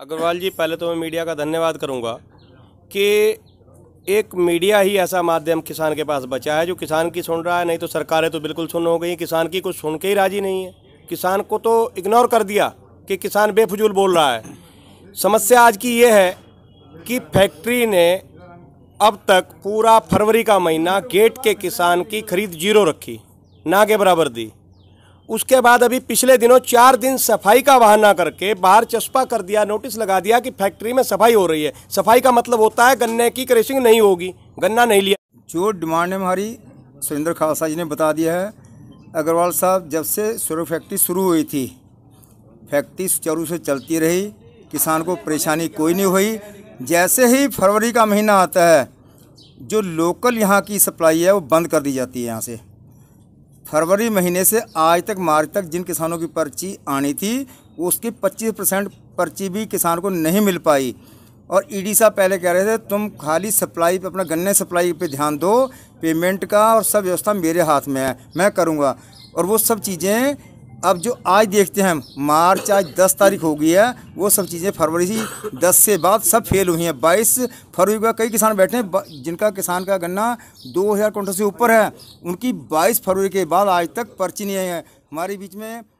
अग्रवाल जी पहले तो मैं मीडिया का धन्यवाद करूंगा कि एक मीडिया ही ऐसा माध्यम किसान के पास बचा है जो किसान की सुन रहा है नहीं तो सरकारें तो बिल्कुल सुन हो गई किसान की कुछ सुन के ही राजी नहीं है किसान को तो इग्नोर कर दिया कि किसान बेफजूल बोल रहा है समस्या आज की ये है कि फैक्ट्री ने अब तक पूरा फरवरी का महीना गेट के किसान की खरीद जीरो रखी ना के बराबर दी उसके बाद अभी पिछले दिनों चार दिन सफाई का बहाना करके बाहर चस्पा कर दिया नोटिस लगा दिया कि फैक्ट्री में सफाई हो रही है सफाई का मतलब होता है गन्ने की क्रेशिंग नहीं होगी गन्ना नहीं लिया जो डिमांड है हमारी सुरेंद्र खालसा जी ने बता दिया है अग्रवाल साहब जब से सुरख फैक्ट्री शुरू हुई थी फैक्ट्री सुचारू से चलती रही किसान को परेशानी कोई नहीं हुई जैसे ही फरवरी का महीना आता है जो लोकल यहाँ की सप्लाई है वो बंद कर दी जाती है यहाँ से फरवरी महीने से आज तक मार्च तक जिन किसानों की पर्ची आनी थी उसकी 25 परसेंट पर्ची भी किसान को नहीं मिल पाई और ईडी साहब पहले कह रहे थे तुम खाली सप्लाई पे अपना गन्ने सप्लाई पे ध्यान दो पेमेंट का और सब व्यवस्था मेरे हाथ में है मैं करूँगा और वो सब चीज़ें अब जो आज देखते हैं मार्च आज दस तारीख हो गई है वो सब चीज़ें फरवरी से दस से बाद सब फेल हुई हैं बाईस फरवरी का कई किसान बैठे हैं जिनका किसान का गन्ना दो हज़ार क्विंटल से ऊपर है उनकी बाईस फरवरी के बाद आज तक पर्ची नहीं है हमारे बीच में